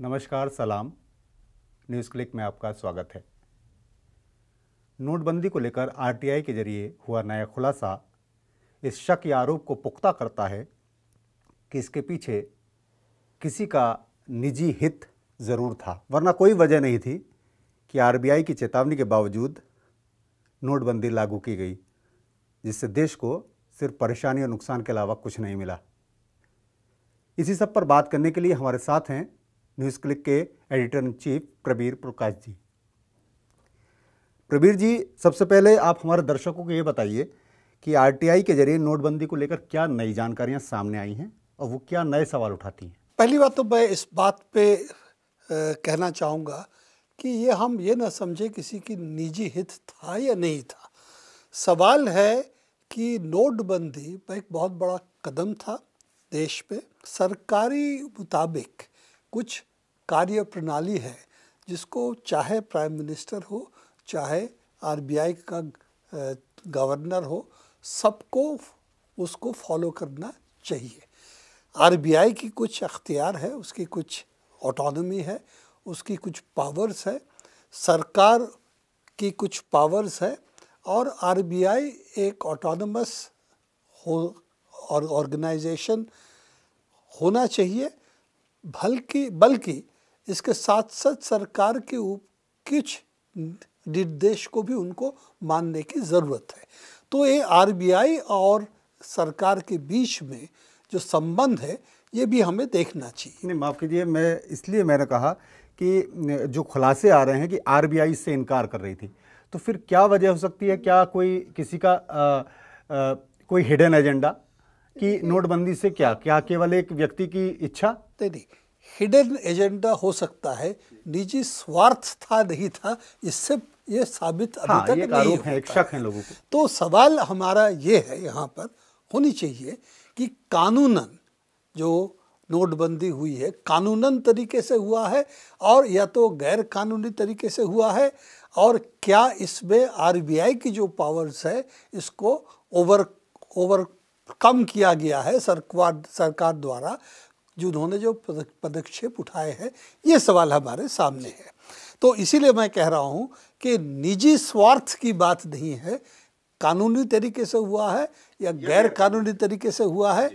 नमस्कार सलाम news click में आपका स्वागत है नोटबंदी को लेकर आरटीआई के जरिए हुआ नया खुलासा इस शक या आरोप को पुख्ता करता है कि इसके पीछे किसी का निजी हित ज़रूर था वरना कोई वजह नहीं थी कि आरबीआई की चेतावनी के बावजूद नोटबंदी लागू की गई जिससे देश को सिर्फ परेशानी और नुकसान के अलावा कुछ नहीं मिला इसी सब पर बात करने के लिए हमारे साथ हैं न्यूज़ क्लिक के editor in chief Prabir Prakash ji Prabir ji सबसे पहले आप हमारे दर्शकों को ये बताइए कि आरटीआई के जरिए नोटबंदी को लेकर क्या नई जानकारियां सामने आई हैं और वो क्या नए सवाल उठाती हैं पहली बात तो मैं इस बात पे कहना चाहूँगा कि ये हम ये ना समझे किसी की निजी हित था या नहीं था सवाल है कि नोटबंदी एक बहुत बड़ा कदम था देश पे सरकारी मुताबिक कुछ कार्य प्रणाली है जिसको चाहे प्राइम मिनिस्टर हो चाहे आरबीआई का गवर्नर हो सबको उसको फॉलो करना चाहिए आरबीआई की कुछ अख्तियार है उसकी कुछ ऑटोनमी है उसकी कुछ पावर्स है सरकार की कुछ पावर्स है और आरबीआई एक ऑटोनमस हो और ऑर्गेनाइजेशन होना चाहिए बल्कि बल्कि इसके साथ साथ सरकार के उप कुछ निर्देश को भी उनको मानने की ज़रूरत है तो ये आरबीआई और सरकार के बीच में जो संबंध है ये भी हमें देखना चाहिए नहीं माफ़ कीजिए मैं इसलिए मैंने कहा कि जो खुलासे आ रहे हैं कि आरबीआई से इनकार कर रही थी तो फिर क्या वजह हो सकती है क्या कोई किसी का आ, आ, कोई हिडन एजेंडा कि नोटबंदी से क्या क्या केवल एक व्यक्ति की इच्छा नहीं नहीं हिडन एजेंडा हो सकता है निजी स्वार्थ था नहीं था इससे ये साबित अभी हाँ, तक नहीं है, एक शक है लोगों को तो सवाल हमारा ये है यहाँ पर होनी चाहिए कि कानूनन जो नोटबंदी हुई है कानूनन तरीके से हुआ है और या तो गैर कानूनी तरीके से हुआ है और क्या इसमें आरबीआई की जो पावर्स है इसको ओवर ओवर कम किया गया है सरकार सरकार द्वारा जिन्होंने जो पदक्षेप उठाए हैं ये सवाल हमारे सामने है तो इसीलिए मैं कह रहा हूँ कि निजी स्वार्थ की बात नहीं है कानूनी तरीके से हुआ है या गैर कानूनी तरीके से हुआ है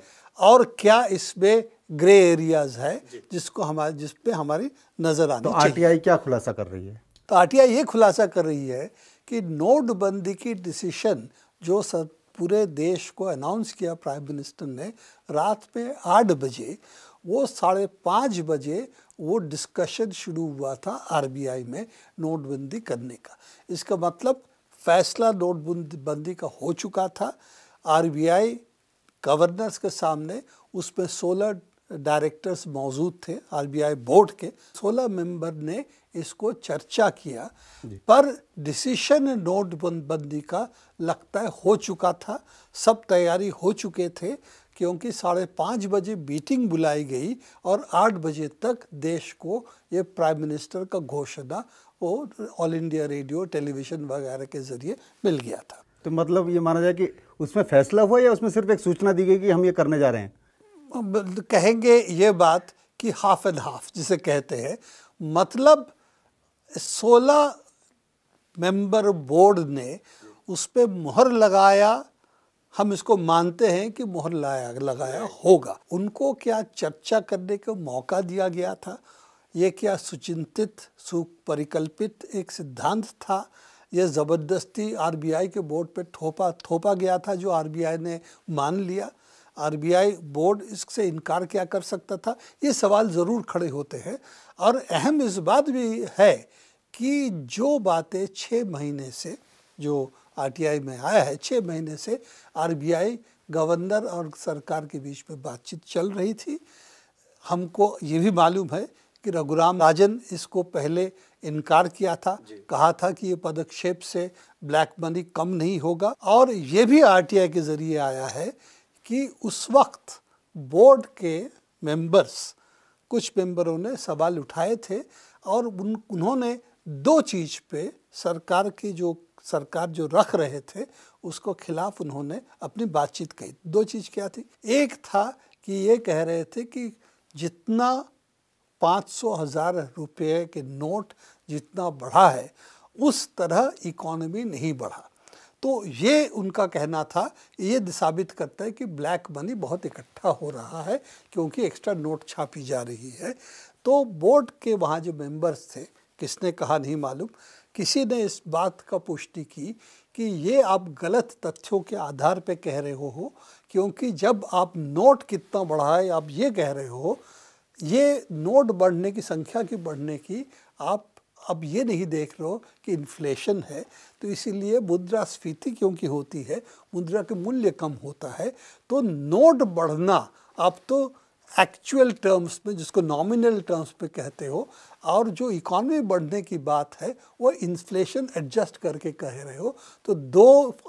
और क्या इसमें ग्रे एरियाज है जिसको हमारे जिस पे हमारी नज़र आनी तो आरटीआई क्या खुलासा कर रही है तो आरटीआई ये खुलासा कर रही है कि नोटबंदी की डिसीशन जो सर पूरे देश को अनाउंस किया प्राइम मिनिस्टर ने रात पे आठ बजे वो साढ़े पाँच बजे वो डिस्कशन शुरू हुआ था आरबीआई में नोटबंदी करने का इसका मतलब फैसला नोटबंदी का हो चुका था आरबीआई गवर्नर्स के सामने उसमें सोलह डायरेक्टर्स मौजूद थे आरबीआई बोर्ड के सोलह मेंबर ने इसको चर्चा किया पर डिसीशन नोटबंदी का लगता है हो चुका था सब तैयारी हो चुके थे क्योंकि साढ़े पाँच बजे मीटिंग बुलाई गई और आठ बजे तक देश को ये प्राइम मिनिस्टर का घोषणा वो ऑल इंडिया रेडियो टेलीविज़न वगैरह के ज़रिए मिल गया था तो मतलब ये माना जाए कि उसमें फैसला हुआ या उसमें सिर्फ एक सूचना दी गई कि हम ये करने जा रहे हैं कहेंगे ये बात कि हाफ एंड हाफ जिसे कहते हैं मतलब सोलह मेंबर बोर्ड ने उस पर मोहर लगाया हम इसको मानते हैं कि मोहर लाया लगाया होगा उनको क्या चर्चा करने का मौका दिया गया था ये क्या सुचिंतित सुपरिकल्पित एक सिद्धांत था यह ज़बरदस्ती आरबीआई के बोर्ड पे थोपा थोपा गया था जो आरबीआई ने मान लिया आरबीआई बोर्ड इससे इनकार क्या कर सकता था ये सवाल ज़रूर खड़े होते हैं और अहम इस बात भी है कि जो बातें छः महीने से जो आरटीआई में आया है छः महीने से आरबीआई गवर्नर और सरकार के बीच में बातचीत चल रही थी हमको ये भी मालूम है कि रघुराम राजन इसको पहले इनकार किया था कहा था कि ये पदक्षेप से ब्लैक मनी कम नहीं होगा और ये भी आरटीआई के ज़रिए आया है कि उस वक्त बोर्ड के मेंबर्स कुछ मेंबरों ने सवाल उठाए थे और उन उन्होंने दो चीज पे सरकार की जो सरकार जो रख रहे थे उसको खिलाफ उन्होंने अपनी बातचीत कही दो चीज क्या थी एक था कि ये कह रहे थे कि जितना पाँच सौ हजार रुपये के नोट जितना बढ़ा है उस तरह इकोनॉमी नहीं बढ़ा तो ये उनका कहना था ये साबित करता है कि ब्लैक मनी बहुत इकट्ठा हो रहा है क्योंकि एक्स्ट्रा नोट छापी जा रही है तो बोर्ड के वहाँ जो मेंबर्स थे किसने कहा नहीं मालूम किसी ने इस बात का पुष्टि की कि ये आप गलत तथ्यों के आधार पर कह रहे हो क्योंकि जब आप नोट कितना बढ़ा है आप ये कह रहे हो ये नोट बढ़ने की संख्या की बढ़ने की आप अब ये नहीं देख रहे हो कि इन्फ्लेशन है तो इसीलिए स्फीति क्योंकि होती है मुद्रा के मूल्य कम होता है तो नोट बढ़ना आप तो एक्चुअल टर्म्स में जिसको नॉमिनल टर्म्स में कहते हो और जो इकोनॉमी बढ़ने की बात है वो इन्फ्लेशन एडजस्ट करके कह रहे हो तो दो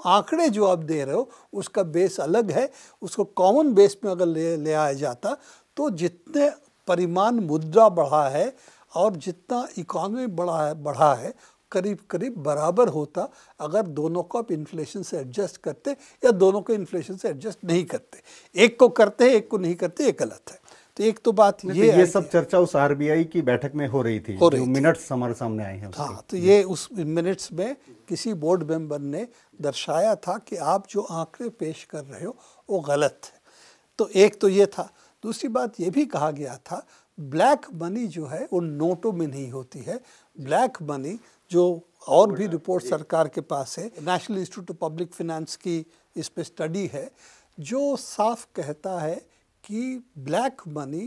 आंकड़े जो आप दे रहे हो उसका बेस अलग है उसको कॉमन बेस में अगर ले ले आया जाता तो जितने परिमाण मुद्रा बढ़ा है और जितना इकोनॉमी बढ़ा है बढ़ा है करीब करीब बराबर होता अगर दोनों को आप इन्फ्लेशन से एडजस्ट करते या दोनों को इन्फ्लेशन से एडजस्ट नहीं करते एक को करते हैं एक को नहीं करते ये गलत है तो एक तो बात ये तो ये सब चर्चा उस आरबीआई की बैठक में हो रही थी हो रही जो मिनट्स हमारे सामने आए हैं हाँ तो ये उस मिनट्स में किसी बोर्ड मेंबर ने दर्शाया था कि आप जो आंकड़े पेश कर रहे हो वो गलत है तो एक तो ये था दूसरी बात ये भी कहा गया था ब्लैक मनी जो है वो नोटों में नहीं होती है ब्लैक मनी जो और भी रिपोर्ट सरकार के पास है national institute of public finance की इस पर स्टडी है जो साफ कहता है कि ब्लैक मनी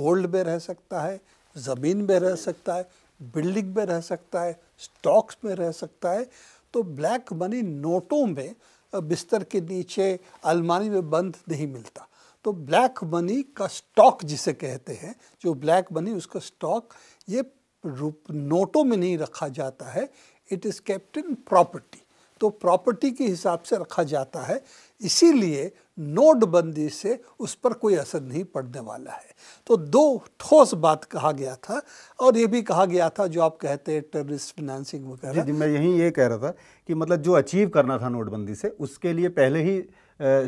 गोल्ड में रह सकता है ज़मीन में रह सकता है बिल्डिंग में रह सकता है स्टॉक्स में रह सकता है तो ब्लैक मनी नोटों में बिस्तर के नीचे अलमारी में बंद नहीं मिलता तो ब्लैक मनी का स्टॉक जिसे कहते हैं जो ब्लैक मनी उसका स्टॉक ये रूप नोटों में नहीं रखा जाता है it is kept in property तो प्रॉपर्टी के हिसाब से रखा जाता है इसीलिए नोटबंदी से उस पर कोई असर नहीं पड़ने वाला है तो दो ठोस बात कहा गया था और ये भी कहा गया था जो आप कहते हैं टेररिस्ट फिनेंसिंग वगैरह जी मैं यही ये कह रहा था कि मतलब जो अचीव करना था नोटबंदी से उसके लिए पहले ही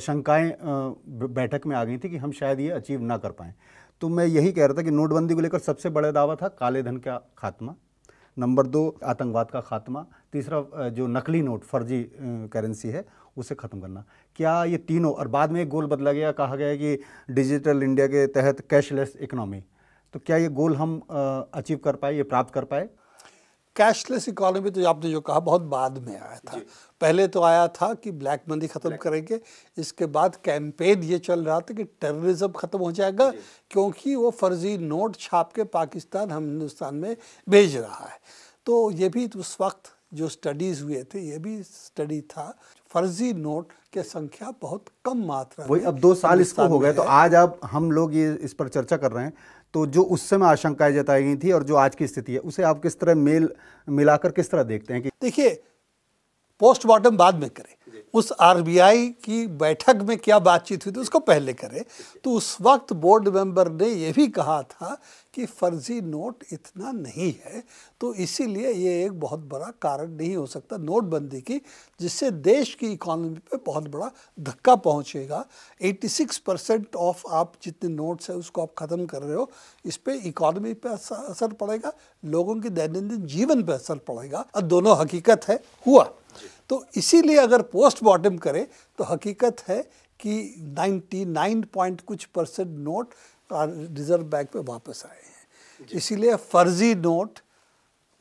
शंकाएं बैठक में आ गई थी कि हम शायद ये अचीव ना कर पाएँ तो मैं यही कह रहा था कि नोटबंदी को लेकर सबसे बड़ा दावा था काले धन का खात्मा नंबर दो आतंकवाद का खात्मा तीसरा जो नकली नोट फर्जी करेंसी है उसे ख़त्म करना क्या ये तीनों और बाद में एक गोल बदला गया कहा गया कि डिजिटल इंडिया के तहत कैशलेस इकनॉमी तो क्या ये गोल हम अचीव कर पाए ये प्राप्त कर पाए कैशलेस इकोनॉमी तो आपने जो कहा बहुत बाद में आया था पहले तो आया था कि ब्लैक मनी ख़त्म करेंगे इसके बाद कैंपेन ये चल रहा था कि टेररिज्म ख़त्म हो जाएगा क्योंकि वो फर्जी नोट छाप के पाकिस्तान हम हिंदुस्तान में भेज रहा है तो ये भी तो उस वक्त जो स्टडीज़ हुए थे ये भी स्टडी था फर्जी नोट के संख्या बहुत कम मात्रा वही अब दो साल इसको हो गए तो आज अब हम लोग ये इस पर चर्चा कर रहे हैं तो जो उस समय आशंकाएं जताई गई थी और जो आज की स्थिति है उसे आप किस तरह मेल मिलाकर किस तरह देखते हैं कि देखिए पोस्टमार्टम बाद में करें उस आरबीआई की बैठक में क्या बातचीत हुई थी उसको पहले करें तो उस वक्त बोर्ड मेंबर ने यह भी कहा था कि फर्जी नोट इतना नहीं है तो इसीलिए ये एक बहुत बड़ा कारण नहीं हो सकता नोटबंदी की जिससे देश की इकोनॉमी पे बहुत बड़ा धक्का पहुंचेगा 86 परसेंट ऑफ आप जितने नोट्स हैं उसको आप ख़त्म कर रहे हो इस पर इकॉनमी पर असर पड़ेगा लोगों के दैनंदिन जीवन पर असर पड़ेगा और दोनों हकीकत है हुआ तो इसीलिए अगर पोस्ट करें तो हकीकत है कि 99 पॉइंट कुछ परसेंट नोट रिजर्व बैंक पे वापस आए हैं इसीलिए फर्जी नोट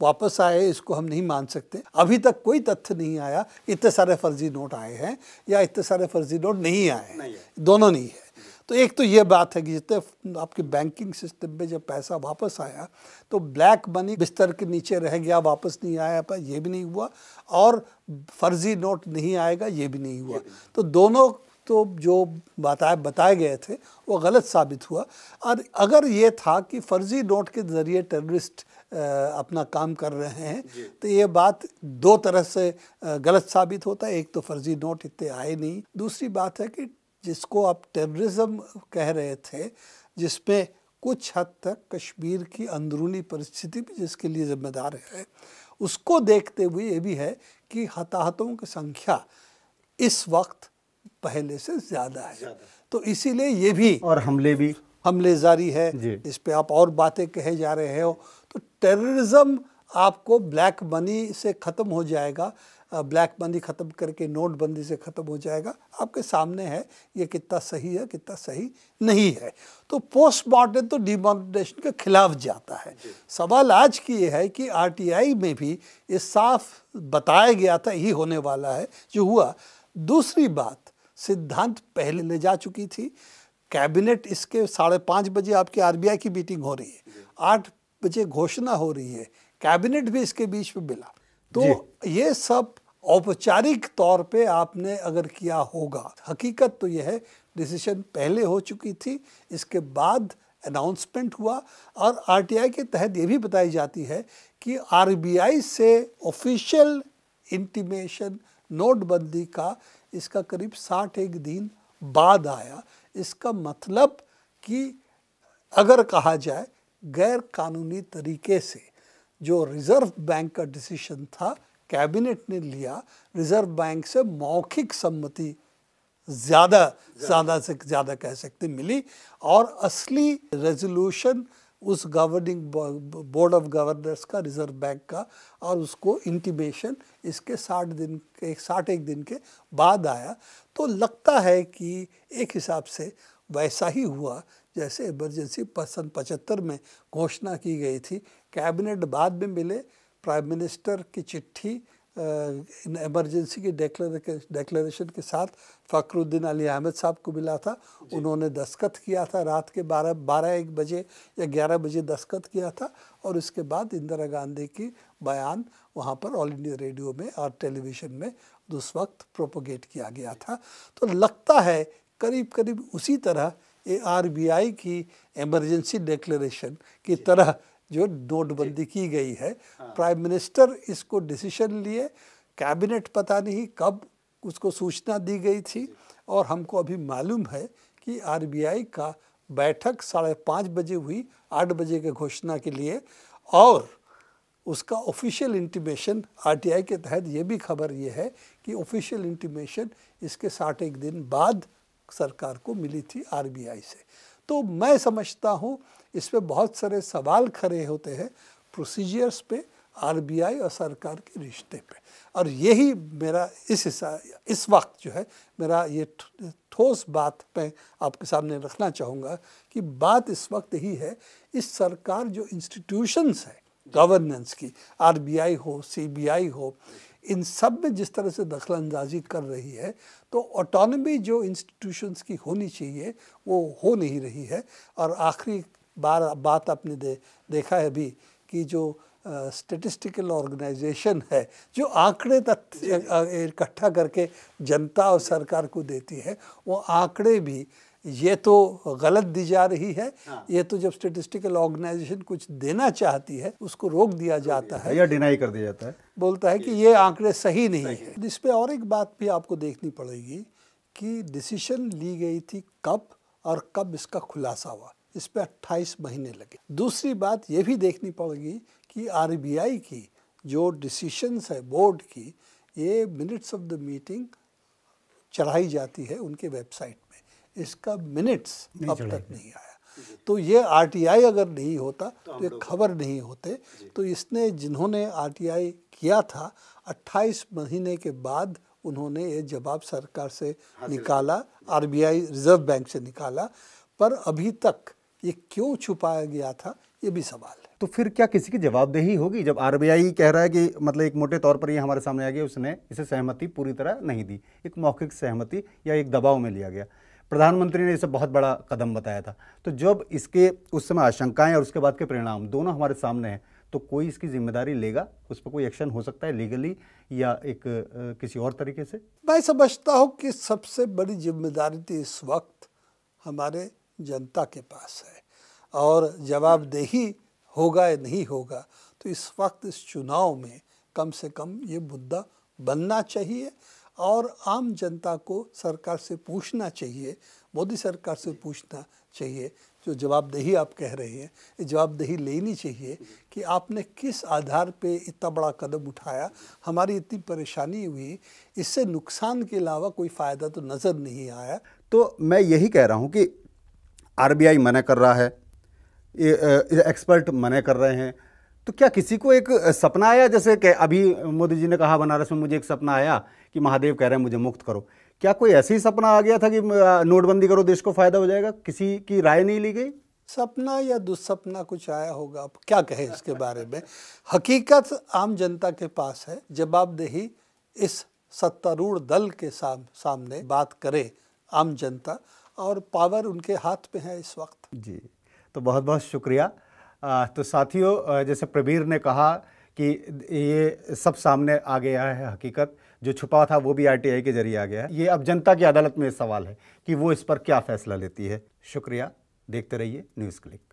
वापस आए इसको हम नहीं मान सकते अभी तक कोई तथ्य नहीं आया इतने सारे फर्जी नोट आए हैं या इतने सारे फर्जी नोट नहीं आए हैं दोनों नहीं है तो एक तो ये बात है कि जितने आपके बैंकिंग सिस्टम में जब पैसा वापस आया तो ब्लैक मनी बिस्तर के नीचे रह गया वापस नहीं आया पर ये भी नहीं हुआ और फर्जी नोट नहीं आएगा ये भी नहीं हुआ तो दोनों तो जो बताए बताए गए थे वो गलत साबित हुआ और अगर ये था कि फर्जी नोट के ज़रिए टेररिस्ट अपना काम कर रहे हैं तो ये बात दो तरह से गलत साबित होता है एक तो फर्जी नोट इतने आए नहीं दूसरी बात है कि जिसको आप टेररिज्म कह रहे थे जिसमें कुछ हद तक कश्मीर की अंदरूनी परिस्थिति भी जिसके लिए जिम्मेदार है उसको देखते हुए ये भी है कि हताहतों की संख्या इस वक्त पहले से ज़्यादा है तो इसीलिए ये भी और हमले भी हमले जारी है इस पे आप और बातें कहे जा रहे हो तो टेररिज्म आपको ब्लैक मनी से ख़त्म हो जाएगा ब्लैक बंदी ख़त्म करके नोटबंदी से ख़त्म हो जाएगा आपके सामने है ये कितना सही है कितना सही नहीं है तो पोस्टमार्टम तो डिमोनिटेशन के खिलाफ जाता है सवाल आज की ये है कि आरटीआई में भी ये साफ बताया गया था यही होने वाला है जो हुआ दूसरी बात सिद्धांत पहले ले जा चुकी थी कैबिनेट इसके साढ़े पाँच बजे आपकी आरबीआई की मीटिंग हो रही है आठ बजे घोषणा हो रही है कैबिनेट भी इसके बीच में मिला तो ये सब औपचारिक तौर पे आपने अगर किया होगा हकीकत तो यह है डिसीजन पहले हो चुकी थी इसके बाद अनाउंसमेंट हुआ और आरटीआई के तहत ये भी बताई जाती है कि आरबीआई से ऑफिशियल इंटीमेशन नोटबंदी का इसका करीब साठ एक दिन बाद आया इसका मतलब कि अगर कहा जाए गैर कानूनी तरीके से जो रिजर्व बैंक का डिसीशन था कैबिनेट ने लिया रिजर्व बैंक से मौखिक सम्मति ज़्यादा ज़्यादा से ज़्यादा कह सकते मिली और असली रेजोल्यूशन उस गवर्निंग बोर्ड ऑफ गवर्नर्स का रिजर्व बैंक का और उसको इंटीमेशन इसके साठ दिन के साठ एक दिन के बाद आया तो लगता है कि एक हिसाब से वैसा ही हुआ जैसे इमरजेंसी सन पचहत्तर में घोषणा की गई थी कैबिनेट बाद में मिले प्राइम मिनिस्टर की चिट्ठी इमरजेंसी की डेक्लेशन के साथ फ़खरुद्दीन अली अहमद साहब को मिला था उन्होंने दस्खत किया था रात के बारह बारह एक बजे या ग्यारह बजे दस्खत किया था और उसके बाद इंदिरा गांधी की बयान वहाँ पर ऑल इंडिया रेडियो में और टेलीविज़न में उस वक्त प्रोपोगेट किया गया था तो लगता है करीब करीब उसी तरह आरबीआई की इमरजेंसी डिक्लेरेशन की तरह जो नोटबंदी की गई है हाँ। प्राइम मिनिस्टर इसको डिसीशन लिए कैबिनेट पता नहीं कब उसको सूचना दी गई थी और हमको अभी मालूम है कि आरबीआई का बैठक साढ़े पाँच बजे हुई आठ बजे के घोषणा के लिए और उसका ऑफिशियल इंटीमेशन आरटीआई के तहत ये भी खबर ये है कि ऑफिशियल इंटीमेशन इसके साठ एक दिन बाद सरकार को मिली थी आरबीआई से तो मैं समझता हूँ इस पर बहुत सारे सवाल खड़े होते हैं प्रोसीजर्स पे आरबीआई और सरकार के रिश्ते पे और यही मेरा इस इस वक्त जो है मेरा ये ठोस बात मैं आपके सामने रखना चाहूँगा कि बात इस वक्त यही है इस सरकार जो इंस्टीट्यूशंस है गवर्नेंस की आरबीआई हो सीबीआई हो इन सब में जिस तरह से दखल अंदाजी कर रही है तो ऑटोनमी जो इंस्टीट्यूशंस की होनी चाहिए वो हो नहीं रही है और आखिरी बार बात आपने दे, देखा है अभी कि जो स्टेटिस्टिकल uh, ऑर्गेनाइजेशन है जो आंकड़े इकट्ठा करके जनता और सरकार को देती है वो आंकड़े भी ये तो गलत दी जा रही है हाँ। ये तो जब स्टेटिस्टिकल ऑर्गेनाइजेशन कुछ देना चाहती है उसको रोक दिया जाता है या डिनाई कर दिया जाता है बोलता है कि ये आंकड़े सही नहीं सही है इस पर और एक बात भी आपको देखनी पड़ेगी कि डिसीशन ली गई थी कब और कब इसका खुलासा हुआ इस पर अट्ठाईस महीने लगे दूसरी बात ये भी देखनी पड़ेगी कि आर की जो डिसीशंस है बोर्ड की ये मिनट्स ऑफ द मीटिंग चढ़ाई जाती है उनके वेबसाइट इसका मिनट्स अब तक नहीं आया तो ये आरटीआई अगर नहीं होता तो, तो ये खबर नहीं होते तो इसने जिन्होंने आरटीआई किया था 28 महीने के बाद उन्होंने ये जवाब सरकार से निकाला आरबीआई रिजर्व बैंक से निकाला पर अभी तक ये क्यों छुपाया गया था ये भी सवाल है तो फिर क्या किसी की जवाबदेही होगी जब आरबीआई कह रहा है कि मतलब एक मोटे तौर पर ये हमारे सामने आ गया उसने इसे सहमति पूरी तरह नहीं दी एक मौखिक सहमति या एक दबाव में लिया गया प्रधानमंत्री ने इसे बहुत बड़ा कदम बताया था तो जब इसके उस समय आशंकाएं और उसके बाद के परिणाम दोनों हमारे सामने हैं तो कोई इसकी जिम्मेदारी लेगा उस पर कोई एक्शन हो सकता है लीगली या एक किसी और तरीके से मैं समझता हूँ कि सबसे बड़ी जिम्मेदारी तो इस वक्त हमारे जनता के पास है और जवाबदेही होगा या नहीं होगा तो इस वक्त इस चुनाव में कम से कम ये मुद्दा बनना चाहिए और आम जनता को सरकार से पूछना चाहिए मोदी सरकार से पूछना चाहिए जो जवाबदेही आप कह रहे हैं ये जवाबदेही लेनी चाहिए कि आपने किस आधार पे इतना बड़ा कदम उठाया हमारी इतनी परेशानी हुई इससे नुकसान के अलावा कोई फ़ायदा तो नज़र नहीं आया तो मैं यही कह रहा हूँ कि आरबीआई मना कर रहा है एक्सपर्ट मना कर रहे हैं तो क्या किसी को एक सपना आया जैसे कि अभी मोदी जी ने कहा बनारस में मुझे एक सपना आया कि महादेव कह रहे हैं मुझे मुक्त करो क्या कोई ऐसे ही सपना आ गया था कि नोटबंदी करो देश को फायदा हो जाएगा किसी की राय नहीं ली गई सपना या दुस्सपना कुछ आया होगा आप क्या कहें इसके बारे में हकीकत आम जनता के पास है जवाबदेही इस सत्तारूढ़ दल के साम, सामने बात करे आम जनता और पावर उनके हाथ पे है इस वक्त जी तो बहुत बहुत शुक्रिया तो साथियों जैसे प्रवीर ने कहा कि ये सब सामने आ गया है हकीकत जो छुपा था वो भी आरटीआई के जरिए आ गया है ये अब जनता की अदालत में सवाल है कि वो इस पर क्या फैसला लेती है शुक्रिया देखते रहिए न्यूज़ क्लिक